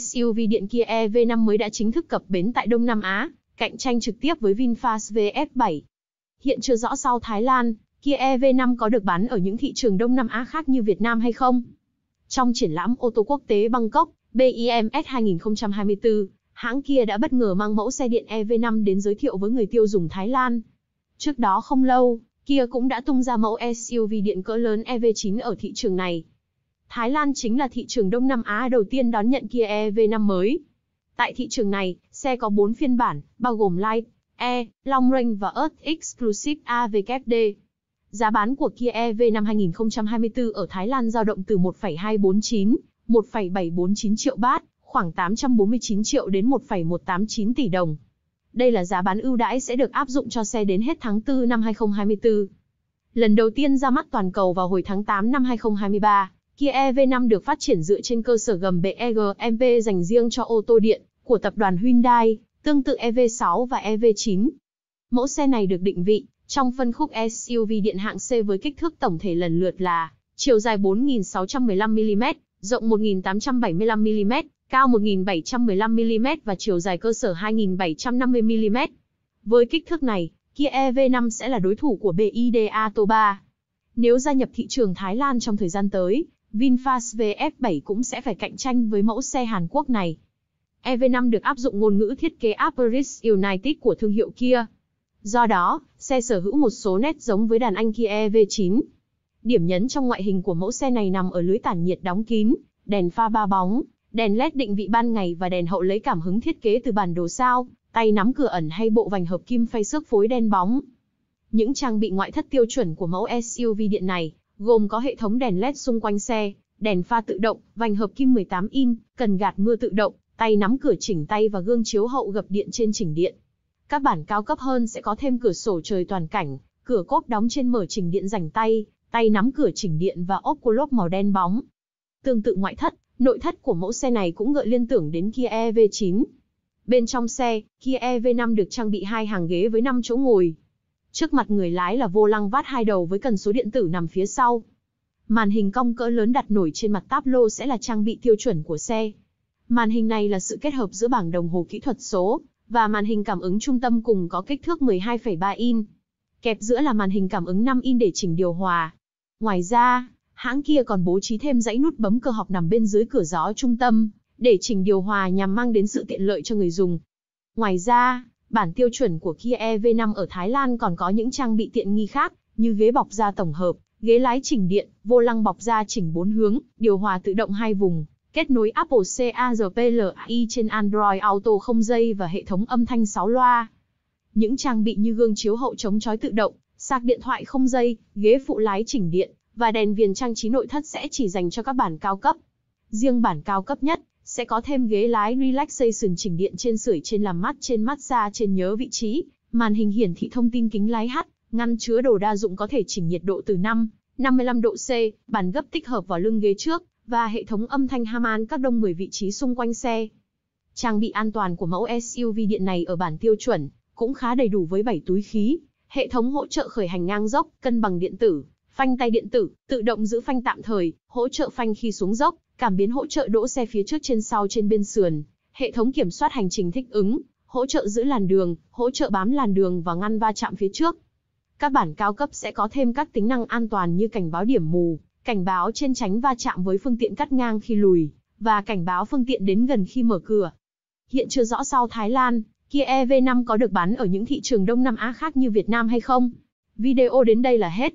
SUV điện Kia EV5 mới đã chính thức cập bến tại Đông Nam Á, cạnh tranh trực tiếp với VinFast VF7. Hiện chưa rõ sau Thái Lan, Kia EV5 có được bán ở những thị trường Đông Nam Á khác như Việt Nam hay không. Trong triển lãm ô tô quốc tế Bangkok, BIMS 2024, hãng Kia đã bất ngờ mang mẫu xe điện EV5 đến giới thiệu với người tiêu dùng Thái Lan. Trước đó không lâu, Kia cũng đã tung ra mẫu SUV điện cỡ lớn EV9 ở thị trường này. Thái Lan chính là thị trường Đông Nam Á đầu tiên đón nhận Kia EV5 mới. Tại thị trường này, xe có 4 phiên bản, bao gồm Light, E, Long Range và Earth Exclusive AVKD. Giá bán của Kia ev năm 2024 ở Thái Lan dao động từ 1,249, 1,749 triệu bát, khoảng 849 triệu đến 1,189 tỷ đồng. Đây là giá bán ưu đãi sẽ được áp dụng cho xe đến hết tháng 4 năm 2024. Lần đầu tiên ra mắt toàn cầu vào hồi tháng 8 năm 2023. Kia EV5 được phát triển dựa trên cơ sở gầm BEG MP dành riêng cho ô tô điện của tập đoàn Hyundai, tương tự EV6 và EV9. Mẫu xe này được định vị trong phân khúc SUV điện hạng C với kích thước tổng thể lần lượt là chiều dài 4.615mm, rộng 1.875mm, cao 1.715mm và chiều dài cơ sở 2.750mm. Với kích thước này, Kia EV5 sẽ là đối thủ của BYD Ato Nếu gia nhập thị trường Thái Lan trong thời gian tới, VinFast VF7 cũng sẽ phải cạnh tranh với mẫu xe Hàn Quốc này. EV5 được áp dụng ngôn ngữ thiết kế Aperis United của thương hiệu Kia. Do đó, xe sở hữu một số nét giống với đàn anh Kia EV9. Điểm nhấn trong ngoại hình của mẫu xe này nằm ở lưới tản nhiệt đóng kín, đèn pha ba bóng, đèn led định vị ban ngày và đèn hậu lấy cảm hứng thiết kế từ bản đồ sao, tay nắm cửa ẩn hay bộ vành hợp kim phay xước phối đen bóng. Những trang bị ngoại thất tiêu chuẩn của mẫu SUV điện này gồm có hệ thống đèn led xung quanh xe, đèn pha tự động, vành hợp kim 18 in, cần gạt mưa tự động, tay nắm cửa chỉnh tay và gương chiếu hậu gập điện trên chỉnh điện. Các bản cao cấp hơn sẽ có thêm cửa sổ trời toàn cảnh, cửa cốp đóng trên mở chỉnh điện rảnh tay, tay nắm cửa chỉnh điện và ốp cô lốp màu đen bóng. Tương tự ngoại thất, nội thất của mẫu xe này cũng gợi liên tưởng đến Kia EV9. Bên trong xe, Kia EV5 được trang bị hai hàng ghế với 5 chỗ ngồi, Trước mặt người lái là vô lăng vát hai đầu với cần số điện tử nằm phía sau. Màn hình cong cỡ lớn đặt nổi trên mặt táp lô sẽ là trang bị tiêu chuẩn của xe. Màn hình này là sự kết hợp giữa bảng đồng hồ kỹ thuật số và màn hình cảm ứng trung tâm cùng có kích thước 12,3 in. Kẹp giữa là màn hình cảm ứng 5 in để chỉnh điều hòa. Ngoài ra, hãng kia còn bố trí thêm dãy nút bấm cơ học nằm bên dưới cửa gió trung tâm để chỉnh điều hòa nhằm mang đến sự tiện lợi cho người dùng. Ngoài ra, Bản tiêu chuẩn của Kia EV5 ở Thái Lan còn có những trang bị tiện nghi khác, như ghế bọc da tổng hợp, ghế lái chỉnh điện, vô lăng bọc da chỉnh 4 hướng, điều hòa tự động hai vùng, kết nối Apple CarPlay trên Android Auto không dây và hệ thống âm thanh 6 loa. Những trang bị như gương chiếu hậu chống chói tự động, sạc điện thoại không dây, ghế phụ lái chỉnh điện và đèn viền trang trí nội thất sẽ chỉ dành cho các bản cao cấp. Riêng bản cao cấp nhất, sẽ có thêm ghế lái relaxation chỉnh điện trên sưởi trên làm mát trên massage trên nhớ vị trí, màn hình hiển thị thông tin kính lái H, ngăn chứa đồ đa dụng có thể chỉnh nhiệt độ từ 5, 55 độ C, bàn gấp tích hợp vào lưng ghế trước và hệ thống âm thanh Harman các đông 10 vị trí xung quanh xe. Trang bị an toàn của mẫu SUV điện này ở bản tiêu chuẩn cũng khá đầy đủ với 7 túi khí, hệ thống hỗ trợ khởi hành ngang dốc, cân bằng điện tử, phanh tay điện tử, tự động giữ phanh tạm thời, hỗ trợ phanh khi xuống dốc, cảm biến hỗ trợ đỗ xe phía trước trên sau trên bên sườn, hệ thống kiểm soát hành trình thích ứng, hỗ trợ giữ làn đường, hỗ trợ bám làn đường và ngăn va chạm phía trước. Các bản cao cấp sẽ có thêm các tính năng an toàn như cảnh báo điểm mù, cảnh báo trên tránh va chạm với phương tiện cắt ngang khi lùi và cảnh báo phương tiện đến gần khi mở cửa. Hiện chưa rõ sau Thái Lan, Kia EV5 có được bán ở những thị trường Đông Nam Á khác như Việt Nam hay không. Video đến đây là hết.